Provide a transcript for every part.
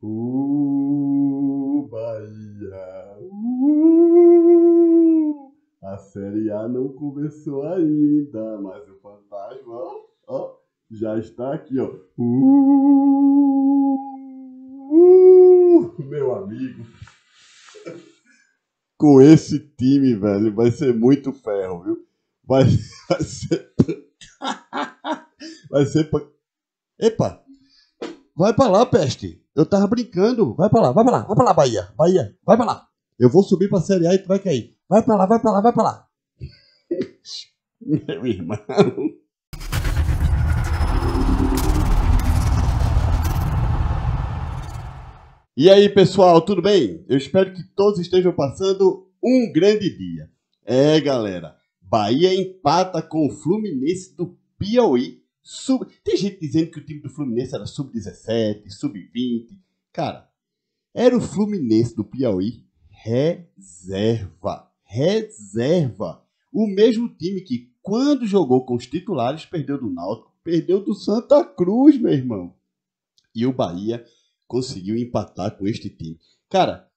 Uh, Bahia! Uh, a Série A não começou ainda, mas o fantasma ó, ó, já está aqui, ó. Uh, uh, meu amigo! Com esse time, velho, vai ser muito ferro, viu? Vai, vai ser. Vai ser. Epa! Vai pra lá, peste! Eu tava brincando. Vai pra lá, vai pra lá, vai pra lá, Bahia. Bahia, vai pra lá. Eu vou subir pra Série A e tu vai cair. Vai pra lá, vai pra lá, vai pra lá. Meu irmão. E aí, pessoal, tudo bem? Eu espero que todos estejam passando um grande dia. É, galera, Bahia empata com o Fluminense do Piauí Sub... Tem gente dizendo que o time do Fluminense era sub-17, sub-20. Cara, era o Fluminense do Piauí reserva. Reserva. O mesmo time que, quando jogou com os titulares, perdeu do Náutico, perdeu do Santa Cruz, meu irmão. E o Bahia conseguiu empatar com este time. Cara,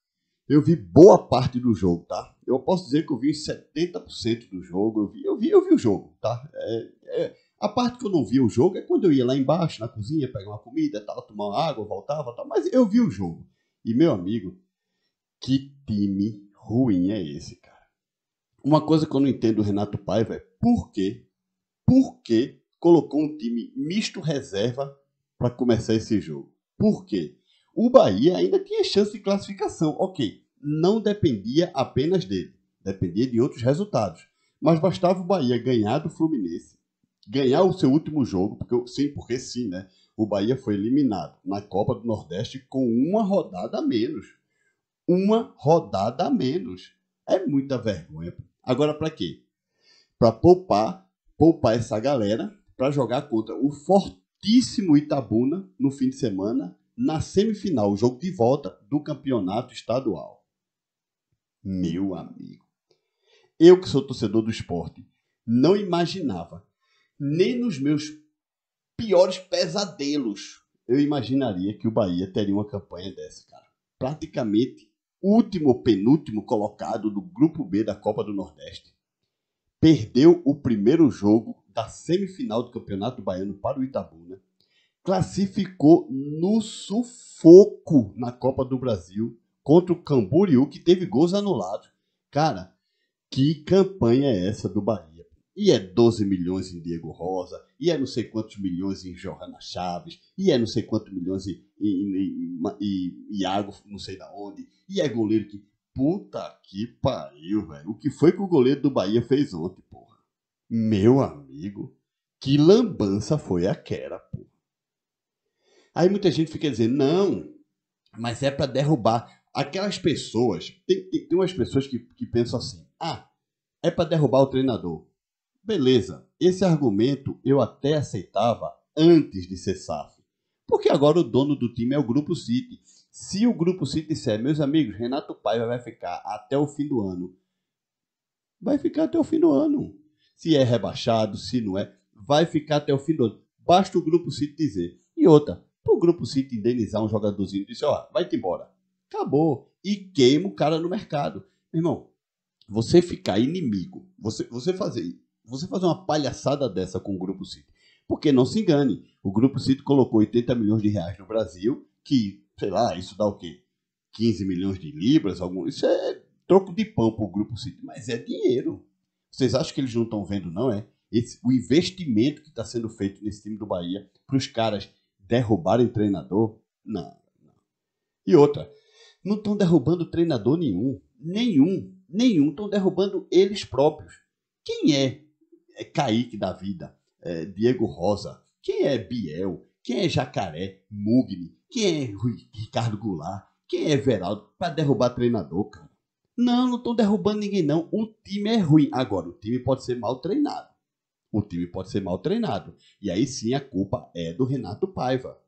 eu vi boa parte do jogo, tá? Eu posso dizer que eu vi 70% do jogo. Eu vi, eu vi, eu vi o jogo, tá? É, é a parte que eu não via o jogo é quando eu ia lá embaixo, na cozinha, pegar uma comida, tava tomar uma água, voltava, tal, mas eu vi o jogo. E meu amigo, que time ruim é esse, cara? Uma coisa que eu não entendo do Renato Paiva é por quê? Por quê colocou um time misto reserva para começar esse jogo? Por quê? O Bahia ainda tinha chance de classificação, ok. Não dependia apenas dele, dependia de outros resultados. Mas bastava o Bahia ganhar do Fluminense ganhar o seu último jogo, porque sim, porque sim, né? O Bahia foi eliminado na Copa do Nordeste com uma rodada a menos. Uma rodada a menos. É muita vergonha. Agora para quê? Para poupar, poupar essa galera para jogar contra o fortíssimo Itabuna no fim de semana, na semifinal, o jogo de volta do campeonato estadual. Meu amigo, eu que sou torcedor do esporte, não imaginava nem nos meus piores pesadelos eu imaginaria que o Bahia teria uma campanha dessa, cara. Praticamente último, penúltimo colocado do Grupo B da Copa do Nordeste. Perdeu o primeiro jogo da semifinal do Campeonato Baiano para o Itabuna. Né? Classificou no sufoco na Copa do Brasil contra o Camboriú, que teve gols anulados. Cara, que campanha é essa do Bahia? e é 12 milhões em Diego Rosa, e é não sei quantos milhões em Johanna Chaves, e é não sei quantos milhões em, em, em, em Iago, não sei da onde, e é goleiro que. Puta que pariu, velho. O que foi que o goleiro do Bahia fez ontem, porra? Meu amigo, que lambança foi aquela, porra. Aí muita gente fica dizendo, não, mas é para derrubar. Aquelas pessoas, tem, tem, tem umas pessoas que, que pensam assim, ah, é para derrubar o treinador. Beleza, esse argumento eu até aceitava antes de ser SAF. Porque agora o dono do time é o Grupo City. Se o Grupo City disser, meus amigos, Renato Paiva vai ficar até o fim do ano, vai ficar até o fim do ano. Se é rebaixado, se não é, vai ficar até o fim do ano. Basta o Grupo City dizer. E outra, para o Grupo City indenizar um jogadorzinho, dizer, ó, oh, vai-te embora. Acabou. E queima o cara no mercado. Irmão, você ficar inimigo, você, você fazer você fazer uma palhaçada dessa com o Grupo City. Porque não se engane, o Grupo City colocou 80 milhões de reais no Brasil, que, sei lá, isso dá o quê? 15 milhões de libras, algum. Isso é troco de pão para o Grupo City, mas é dinheiro. Vocês acham que eles não estão vendo, não é? Esse, o investimento que está sendo feito nesse time do Bahia para os caras derrubarem treinador? não. E outra, não estão derrubando treinador nenhum. Nenhum. Nenhum. Estão derrubando eles próprios. Quem é é Kaique da vida, é Diego Rosa, quem é Biel, quem é Jacaré, Mugni, quem é Ricardo Goulart, quem é Veraldo, para derrubar treinador, cara. Não, não estão derrubando ninguém, não. O time é ruim. Agora, o time pode ser mal treinado. O time pode ser mal treinado. E aí sim a culpa é do Renato Paiva.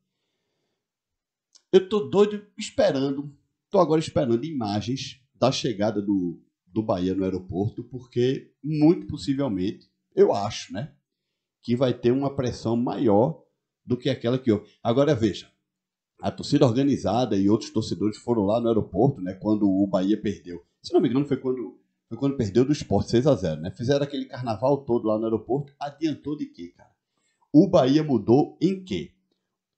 Eu tô doido esperando, tô agora esperando imagens da chegada do, do Bahia no aeroporto, porque muito possivelmente eu acho, né? Que vai ter uma pressão maior do que aquela que houve. Agora veja, a torcida organizada e outros torcedores foram lá no aeroporto, né? Quando o Bahia perdeu. Se não me engano, foi quando, foi quando perdeu do esporte 6 a 0 né? Fizeram aquele carnaval todo lá no aeroporto. Adiantou de quê, cara? O Bahia mudou em quê?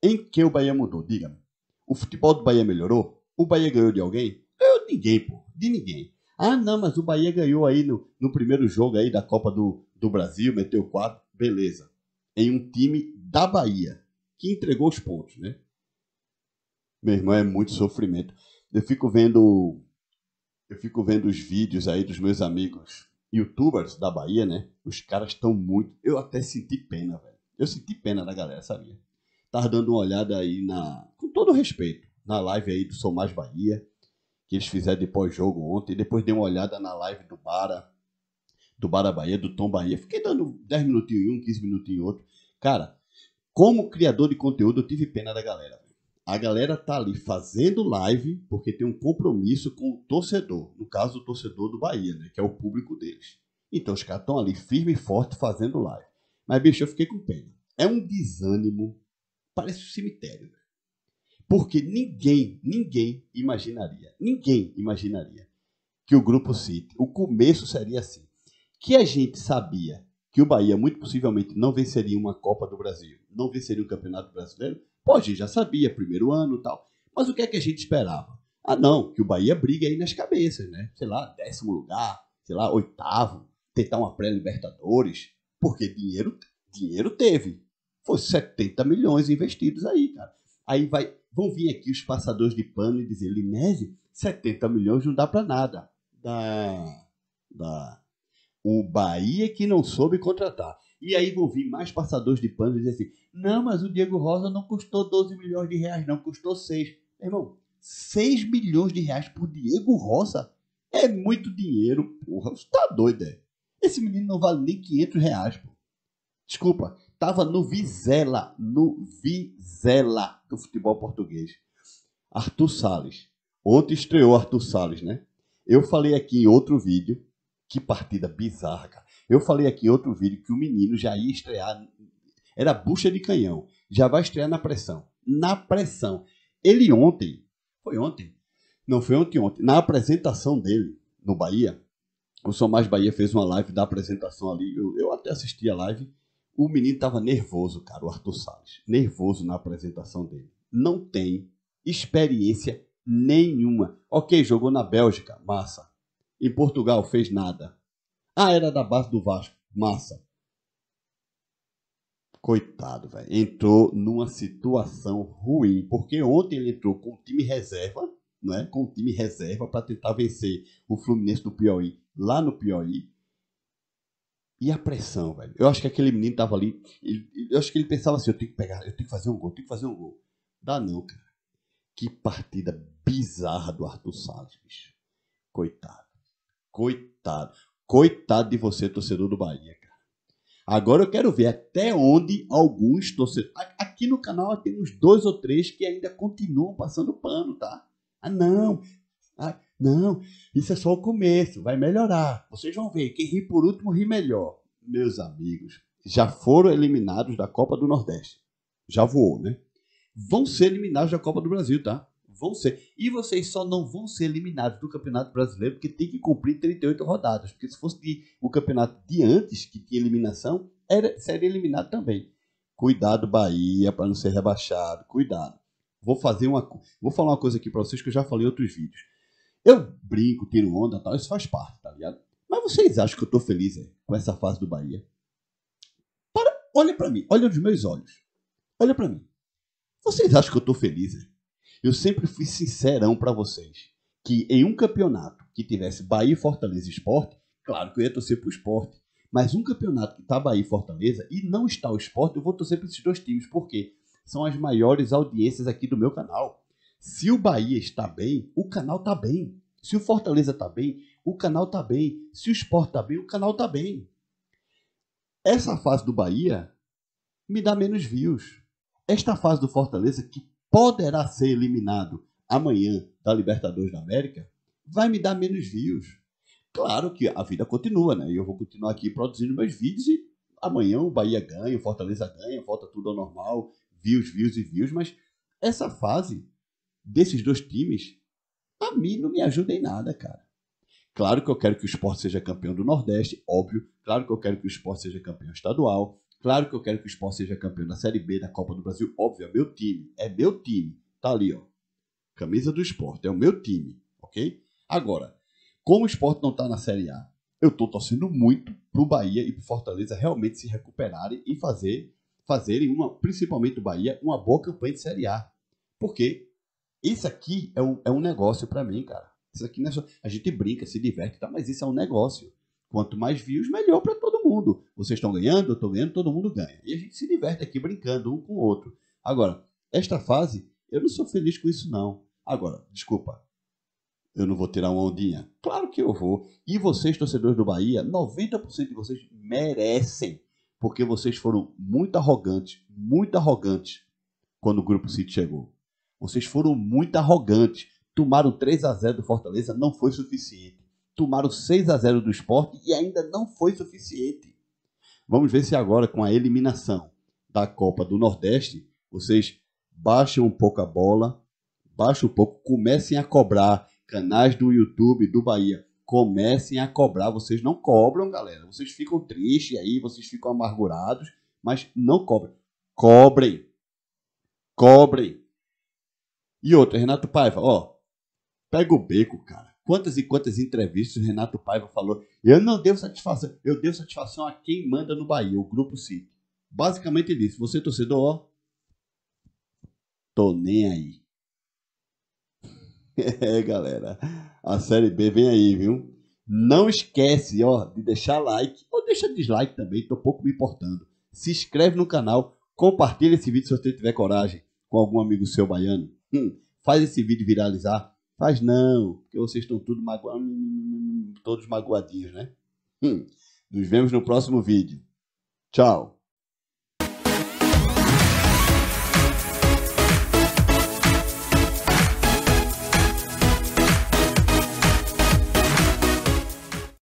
Em que o Bahia mudou? Diga-me. O futebol do Bahia melhorou? O Bahia ganhou de alguém? Ganhou de ninguém, pô. De ninguém. Ah, não, mas o Bahia ganhou aí no, no primeiro jogo aí da Copa do, do Brasil, meteu quatro, beleza. Em um time da Bahia, que entregou os pontos, né? Meu irmão, é muito sofrimento. Eu fico vendo. Eu fico vendo os vídeos aí dos meus amigos youtubers da Bahia, né? Os caras estão muito. Eu até senti pena, velho. Eu senti pena da galera, sabia? Tava dando uma olhada aí na. Com todo respeito, na live aí do Sou Mais Bahia, que eles fizeram de pós-jogo ontem. Depois dei uma olhada na live do Bara, do Bara Bahia, do Tom Bahia. Fiquei dando 10 minutinhos em um, 15 minutinhos em outro. Cara, como criador de conteúdo, eu tive pena da galera. A galera tá ali fazendo live porque tem um compromisso com o torcedor. No caso, o torcedor do Bahia, né? Que é o público deles. Então os caras estão ali firme e forte fazendo live. Mas, bicho, eu fiquei com pena. É um desânimo. Parece um cemitério, né? Porque ninguém, ninguém imaginaria, ninguém imaginaria que o grupo City, o começo seria assim que a gente sabia que o Bahia muito possivelmente não venceria uma Copa do Brasil, não venceria um Campeonato Brasileiro, pô, a gente já sabia, primeiro ano e tal. Mas o que é que a gente esperava? Ah, não, que o Bahia briga aí nas cabeças, né? Sei lá, décimo lugar, sei lá, oitavo, tentar uma pré-Libertadores, porque dinheiro, dinheiro teve. Foi 70 milhões investidos aí, cara. Aí vai, vão vir aqui os passadores de pano e dizer, Linésio, 70 milhões não dá para nada. Dá, dá. O Bahia é que não soube contratar. E aí vão vir mais passadores de pano dizer assim: não, mas o Diego Rosa não custou 12 milhões de reais, não, custou 6. Irmão, 6 milhões de reais por Diego Rosa é muito dinheiro, porra. Você tá doido, é? Esse menino não vale nem 500 reais, porra. Desculpa, tava no Vizela, no Vizela do futebol português. Arthur Salles. Ontem estreou Arthur Salles, né? Eu falei aqui em outro vídeo que partida bizarra, cara. Eu falei aqui em outro vídeo que o menino já ia estrear. Era bucha de canhão. Já vai estrear na pressão. Na pressão. Ele ontem. Foi ontem? Não, foi ontem ontem. Na apresentação dele no Bahia, o Som Bahia fez uma live da apresentação ali. Eu, eu até assisti a live. O menino estava nervoso, cara, o Arthur Salles. Nervoso na apresentação dele. Não tem experiência nenhuma. Ok, jogou na Bélgica, massa em Portugal, fez nada. Ah, era da base do Vasco. Massa. Coitado, velho. Entrou numa situação ruim. Porque ontem ele entrou com o time reserva, né? Com o time reserva para tentar vencer o Fluminense do Piauí lá no Piauí. E a pressão, velho. Eu acho que aquele menino tava ali. Ele, eu acho que ele pensava assim: eu tenho que pegar, eu tenho que fazer um gol, eu tenho que fazer um gol. Dá não, cara. Que partida bizarra do Arthur Salles, bicho. Coitado. Coitado. Coitado de você, torcedor do Bahia, cara. Agora eu quero ver até onde alguns torcedores. Aqui no canal tem uns dois ou três que ainda continuam passando pano, tá? Ah, não. Ah, não. Isso é só o começo. Vai melhorar. Vocês vão ver. Quem ri por último ri melhor. Meus amigos, já foram eliminados da Copa do Nordeste. Já voou, né? Vão ser eliminados da Copa do Brasil, tá? Vão ser. E vocês só não vão ser eliminados do Campeonato Brasileiro porque tem que cumprir 38 rodadas. Porque se fosse o campeonato de antes, que tinha eliminação, era, seria eliminado também. Cuidado, Bahia, para não ser rebaixado. Cuidado. Vou fazer uma. Vou falar uma coisa aqui para vocês que eu já falei em outros vídeos. Eu brinco, tiro onda tal, isso faz parte, tá ligado? Mas vocês acham que eu tô feliz é, com essa fase do Bahia? Para, olha para mim, olha dos meus olhos. Olha para mim. Vocês acham que eu tô feliz? É? Eu sempre fui sincerão para vocês que em um campeonato que tivesse Bahia, Fortaleza e Esporte, claro que eu ia torcer pro Esporte. Mas um campeonato que tá Bahia e Fortaleza e não está o Esporte, eu vou torcer para esses dois times, porque são as maiores audiências aqui do meu canal. Se o Bahia está bem, o canal tá bem. Se o Fortaleza tá bem, o canal tá bem. Se o Esporte tá bem, o canal tá bem. Essa fase do Bahia me dá menos views. Esta fase do Fortaleza, que poderá ser eliminado amanhã da Libertadores da América, vai me dar menos views. Claro que a vida continua, né? E eu vou continuar aqui produzindo meus vídeos e amanhã o Bahia ganha, o Fortaleza ganha, volta tudo ao normal, views, views e views, mas essa fase desses dois times, a mim não me ajuda em nada, cara. Claro que eu quero que o esporte seja campeão do Nordeste, óbvio. Claro que eu quero que o esporte seja campeão estadual. Claro que eu quero que o esporte seja campeão da Série B, da Copa do Brasil, óbvio, é meu time, é meu time, tá ali, ó. Camisa do esporte, é o meu time, ok? Agora, como o esporte não tá na Série A, eu tô torcendo muito pro Bahia e pro Fortaleza realmente se recuperarem e fazer, fazerem uma, principalmente o Bahia, uma boa campanha de Série A. Porque isso aqui é um, é um negócio para mim, cara. Isso aqui não é só, a gente brinca, se diverte, tá? mas isso é um negócio. Quanto mais views, melhor para mundo. Vocês estão ganhando, eu estou ganhando, todo mundo ganha. E a gente se diverte aqui brincando um com o outro. Agora, esta fase, eu não sou feliz com isso, não. Agora, desculpa, eu não vou tirar uma ondinha? Claro que eu vou. E vocês, torcedores do Bahia, 90% de vocês merecem, porque vocês foram muito arrogantes, muito arrogantes quando o Grupo City chegou. Vocês foram muito arrogantes. Tomaram 3 a 0 do Fortaleza, não foi suficiente tomaram 6 a 0 do esporte e ainda não foi suficiente. Vamos ver se agora, com a eliminação da Copa do Nordeste, vocês baixam um pouco a bola, baixam um pouco, comecem a cobrar. Canais do YouTube do Bahia, comecem a cobrar. Vocês não cobram, galera. Vocês ficam tristes aí, vocês ficam amargurados, mas não cobram. Cobrem. Cobrem. E outro, Renato Paiva, ó, pega o beco, cara. Quantas e quantas entrevistas o Renato Paiva falou? Eu não devo satisfação, eu devo satisfação a quem manda no Bahia, o Grupo SIC. Basicamente ele disse: você é torcedor, ó, tô nem aí. É, galera, a Série B vem aí, viu? Não esquece, ó, de deixar like ou deixa dislike também, tô pouco me importando. Se inscreve no canal, compartilha esse vídeo se você tiver coragem com algum amigo seu baiano. Hum, faz esse vídeo viralizar Faz não, porque vocês estão tudo mago... Hum, hum, hum, todos magoadinhos, né? Hum. Nos vemos no próximo vídeo. Tchau.